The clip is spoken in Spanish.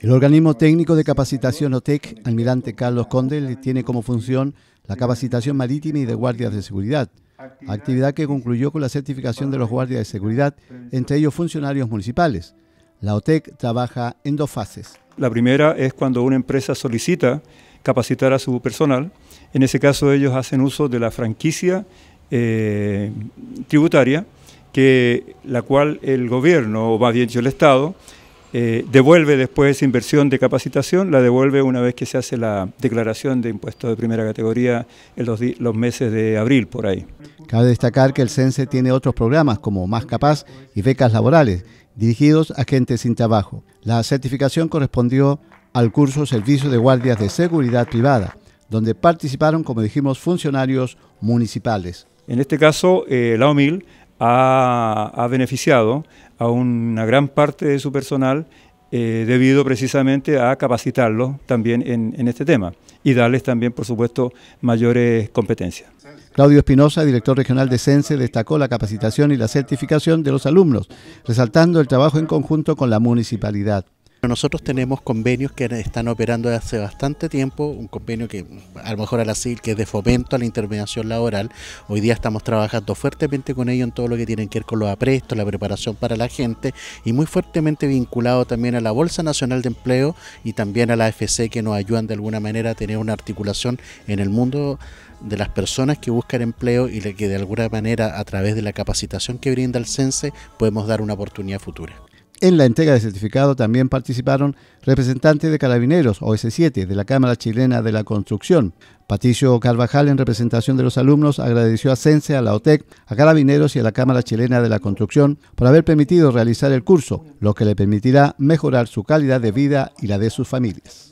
El organismo técnico de capacitación OTEC, almirante Carlos Conde, tiene como función la capacitación marítima y de guardias de seguridad, actividad que concluyó con la certificación de los guardias de seguridad, entre ellos funcionarios municipales. La OTEC trabaja en dos fases. La primera es cuando una empresa solicita capacitar a su personal. En ese caso ellos hacen uso de la franquicia eh, tributaria, que, la cual el gobierno, o más bien el Estado, eh, devuelve después inversión de capacitación, la devuelve una vez que se hace la declaración de impuestos de primera categoría en los, meses de abril, por ahí. Cabe destacar que el CENSE tiene otros programas como Más Capaz y Becas Laborales, dirigidos a gente sin trabajo. La certificación correspondió al curso Servicio de Guardias de Seguridad Privada, donde participaron, como dijimos, funcionarios municipales. En este caso, eh, la OMIL ha, beneficiado a una gran parte de su personal eh, debido precisamente a capacitarlos también en, en, este tema y darles también, por supuesto, mayores competencias. Claudio Espinosa, director regional de CENSE, destacó la capacitación y la certificación de los alumnos, resaltando el trabajo en conjunto con la municipalidad. Nosotros tenemos convenios que están operando desde hace bastante tiempo, un convenio que a lo mejor a la CIL que es de fomento a la intervención laboral. Hoy día estamos trabajando fuertemente con ello en todo lo que tiene que ver con los aprestos, la preparación para la gente y muy fuertemente vinculado también a la Bolsa Nacional de Empleo y también a la AFC que nos ayudan de alguna manera a tener una articulación en el mundo de las personas que buscan empleo y que de alguna manera a través de la capacitación que brinda el CENSE podemos dar una oportunidad futura. En la entrega de certificado también participaron representantes de Carabineros, OS7, de la Cámara Chilena de la Construcción. Patricio Carvajal, en representación de los alumnos, agradeció a CENSE, a la OTEC, a Carabineros y a la Cámara Chilena de la Construcción por haber permitido realizar el curso, lo que le permitirá mejorar su calidad de vida y la de sus familias.